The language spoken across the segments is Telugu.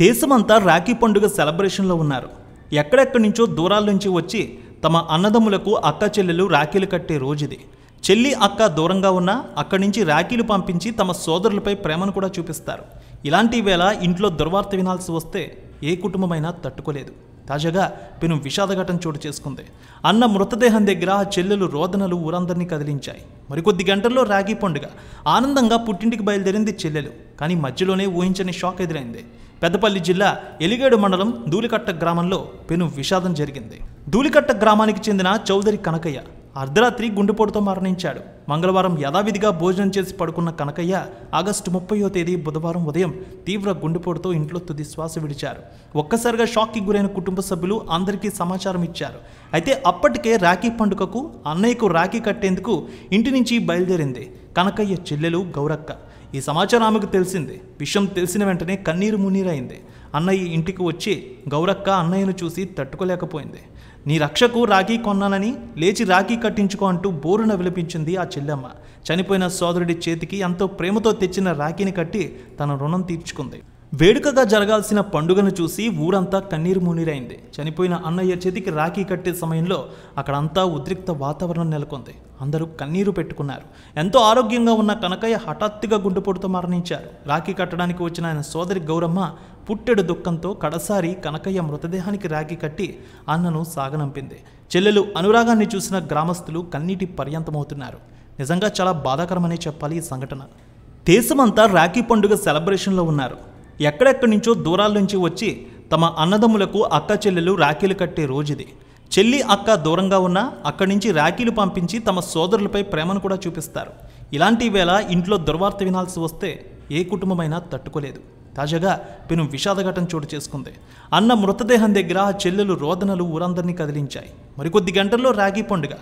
దేశమంతా రాఖీ పండుగ సెలబ్రేషన్లో ఉన్నారు ఎక్కడెక్కడి నుంచో దూరాల నుంచి వచ్చి తమ అన్నదమ్ములకు అక్క చెల్లెలు రాఖీలు కట్టే రోజుది చెల్లి అక్క దూరంగా ఉన్నా అక్కడి నుంచి రాఖీలు పంపించి తమ సోదరులపై ప్రేమను కూడా చూపిస్తారు ఇలాంటి వేళ ఇంట్లో దుర్వార్త వినాల్సి వస్తే ఏ కుటుంబమైనా తట్టుకోలేదు తాజాగా పెను విషాదఘటన చోటు చేసుకుంది అన్న మృతదేహం దగ్గర ఆ చెల్లెలు రోదనలు ఊరందరినీ కదిలించాయి మరికొద్ది గంటల్లో రాగి పండుగ ఆనందంగా పుట్టింటికి బయలుదేరింది చెల్లెలు కానీ మధ్యలోనే ఊహించని షాక్ ఎదురైంది పెద్దపల్లి జిల్లా ఎలిగేడు మండలం ధూలికట్ట గ్రామంలో పెను విషాదం జరిగింది ధూలికట్ట గ్రామానికి చెందిన చౌదరి కనకయ్య అర్ధరాత్రి గుండెపోటుతో మరణించాడు మంగళవారం యథావిధిగా భోజనం చేసి పడుకున్న కనకయ్య ఆగస్టు ముప్పయో తేదీ బుధవారం ఉదయం తీవ్ర గుండెపోటుతో ఇంట్లో తుది శ్వాస విడిచారు ఒక్కసారిగా షాక్కి గురైన కుటుంబ సభ్యులు అందరికీ సమాచారం ఇచ్చారు అయితే అప్పటికే రాఖీ పండుగకు అన్నయ్యకు రాఖీ కట్టేందుకు ఇంటి నుంచి బయలుదేరింది కనకయ్య చెల్లెలు గౌరక్క ఈ సమాచారం ఆమెకు తెలిసింది విషయం తెలిసిన వెంటనే కన్నీరు మున్నీరైంది అన్నయ్య ఇంటికి వచ్చి గౌరక్క అన్నయ్యను చూసి తట్టుకోలేకపోయింది నీ రక్షకు రాఖీ కొన్నానని లేచి రాఖీ కట్టించుకో అంటూ బోరున విలపించింది ఆ చెల్లెమ్మ చనిపోయిన సోదరుడి చేతికి ఎంతో ప్రేమతో తెచ్చిన రాఖీని కట్టి తన రుణం తీర్చుకుంది వేడుకగా జరగాల్సిన పండుగను చూసి ఊరంతా కన్నీరు మునిరైంది చనిపోయిన అన్నయ్య చేతికి రాఖీ కట్టే సమయంలో అక్కడంతా ఉద్రిక్త వాతావరణం నెలకొంది అందరూ కన్నీరు పెట్టుకున్నారు ఎంతో ఆరోగ్యంగా ఉన్న కనకయ్య హఠాత్తుగా గుండెపోటుతో మరణించారు రాఖీ కట్టడానికి వచ్చిన ఆయన సోదరి గౌరమ్మ పుట్టెడు దుఃఖంతో కడసారి కనకయ్య మృతదేహానికి రాఖీ కట్టి అన్నను సాగనంపింది చెల్లెలు అనురాగాన్ని చూసిన గ్రామస్తులు కన్నీటి పర్యంతమవుతున్నారు నిజంగా చాలా బాధాకరమనే చెప్పాలి ఈ సంఘటన దేశమంతా రాఖీ పండుగ సెలబ్రేషన్లో ఉన్నారు ఎక్కడెక్కడి నుంచో దూరాల నుంచి వచ్చి తమ అన్నదమ్ములకు అక్క చెల్లెలు రాఖీలు కట్టే రోజుది చెల్లి అక్క దూరంగా ఉన్నా అక్కడి నుంచి రాఖీలు పంపించి తమ సోదరులపై ప్రేమను కూడా చూపిస్తారు ఇలాంటి వేళ ఇంట్లో దుర్వార్త వినాల్సి వస్తే ఏ కుటుంబమైనా తట్టుకోలేదు తాజాగా పెను ఘటన చోటు చేసుకుంది అన్న మృతదేహం దగ్గర ఆ చెల్లెలు రోదనలు ఊరందరినీ కదిలించాయి మరికొద్ది గంటల్లో రాగి పండుగ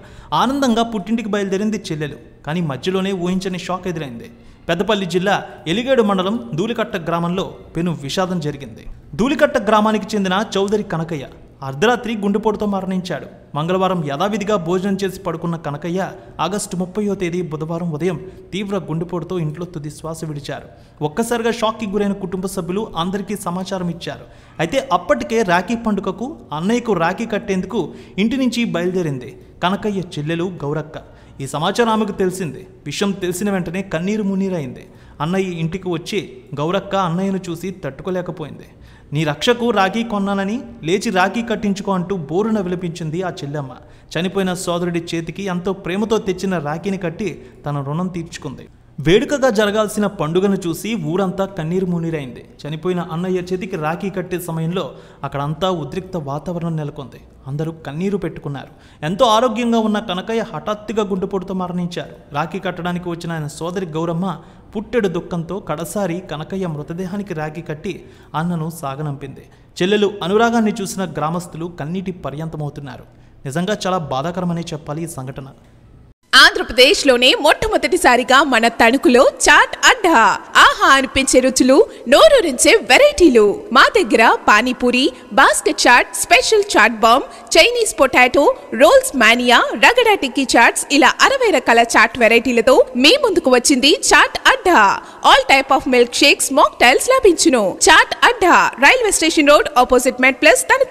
ఆనందంగా పుట్టింటికి బయలుదేరింది చెల్లెలు కానీ మధ్యలోనే ఊహించని షాక్ ఎదురైంది పెద్దపల్లి జిల్లా ఎలిగేడు మండలం ధూలికట్ట గ్రామంలో పెను విషాదం జరిగింది ధూలికట్ట గ్రామానికి చెందిన చౌదరి కనకయ్య అర్ధరాత్రి గుండెపోటుతో మరణించాడు మంగళవారం యథావిధిగా భోజనం చేసి పడుకున్న కనకయ్య ఆగస్టు ముప్పయో తేదీ బుధవారం ఉదయం తీవ్ర గుండెపోటుతో ఇంట్లో తుది శ్వాస విడిచారు ఒక్కసారిగా షాక్కి గురైన కుటుంబ సభ్యులు అందరికీ సమాచారం ఇచ్చారు అయితే అప్పటికే రాఖీ పండుగకు అన్నయ్యకు రాఖీ కట్టేందుకు ఇంటి నుంచి బయలుదేరింది కనకయ్య చెల్లెలు గౌరక్క ఈ సమాచారం ఆమెకు తెలిసింది విషయం తెలిసిన వెంటనే కన్నీరు మున్నీరైంది అన్నయ్య ఇంటికి వచ్చి గౌరక్క అన్నయ్యను చూసి తట్టుకోలేకపోయింది నీ రక్షకు రాఖీ కొన్నానని లేచి రాఖీ కట్టించుకో అంటూ బోరున విలపించింది ఆ చెల్లెమ్మ చనిపోయిన సోదరుడి చేతికి ఎంతో ప్రేమతో తెచ్చిన రాఖీని కట్టి తన రుణం తీర్చుకుంది వేడుకగా జరగాల్సిన పండుగను చూసి ఊరంతా కన్నీరు మునీరైంది చనిపోయిన అన్నయ్య చేతికి రాఖీ కట్టే సమయంలో అక్కడంతా ఉద్రిక్త వాతావరణం నెలకొంది అందరూ కన్నీరు పెట్టుకున్నారు ఎంతో ఆరోగ్యంగా ఉన్న కనకయ్య హఠాత్తుగా గుండెపోటుతో మరణించారు రాఖీ కట్టడానికి వచ్చిన ఆయన సోదరి గౌరమ్మ పుట్టెడు దుఃఖంతో కడసారి కనకయ్య మృతదేహానికి రాఖీ కట్టి అన్నను సాగనంపింది చెల్లెలు అనురాగాన్ని చూసిన గ్రామస్తులు కన్నీటి పర్యంతమవుతున్నారు నిజంగా చాలా బాధాకరమనే చెప్పాలి ఈ సంఘటన ఆంధ్రప్రదేశ్లోనే మొట్టమొదటిసారిగా మన తణుకులో చాట్ అడ్డా ఆహా అనిపించే రుచులు నోరూరించే వెరైటీలు మా దగ్గర పానీపూరి బాస్కెట్ చాట్ స్పెషల్ చాట్ బామ్ Chinese potato rolls mania ragda tikki chaats ఇలా అరవై రకాల చాట్ వెరైటీలతో మీ ముందుకు వచ్చింది Chaat Adda all type of milk shakes mocktails లభించును Chaat Adda railway station road opposite మెట్ ప్లస్ తణుకు